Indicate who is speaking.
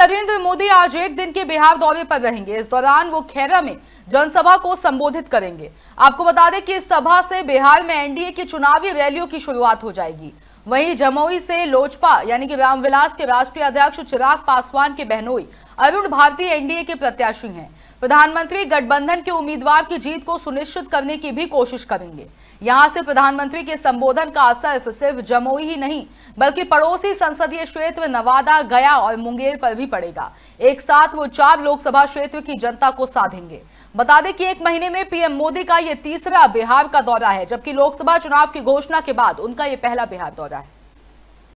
Speaker 1: नरेंद्र मोदी आज एक दिन के बिहार दौरे पर रहेंगे इस दौरान वो खेरा में जनसभा को संबोधित करेंगे आपको बता दें कि इस सभा से बिहार में एनडीए की चुनावी रैलियों की शुरुआत हो जाएगी वहीं जमुई से लोजपा यानी कि रामविलास के राष्ट्रीय अध्यक्ष चिराग पासवान के बहनोई अरुण भारती एनडीए के प्रत्याशी हैं प्रधानमंत्री गठबंधन के उम्मीदवार की जीत को सुनिश्चित करने की भी कोशिश करेंगे यहां से प्रधानमंत्री के संबोधन का असर सिर्फ जमुई ही नहीं बल्कि पड़ोसी संसदीय क्षेत्र नवादा गया और मुंगेर पर भी पड़ेगा एक साथ वो चार लोकसभा क्षेत्र की जनता को साधेंगे बता दें कि एक महीने में पीएम मोदी का यह तीसरा बिहार का दौरा है जबकि लोकसभा चुनाव की घोषणा के बाद उनका यह पहला बिहार दौरा है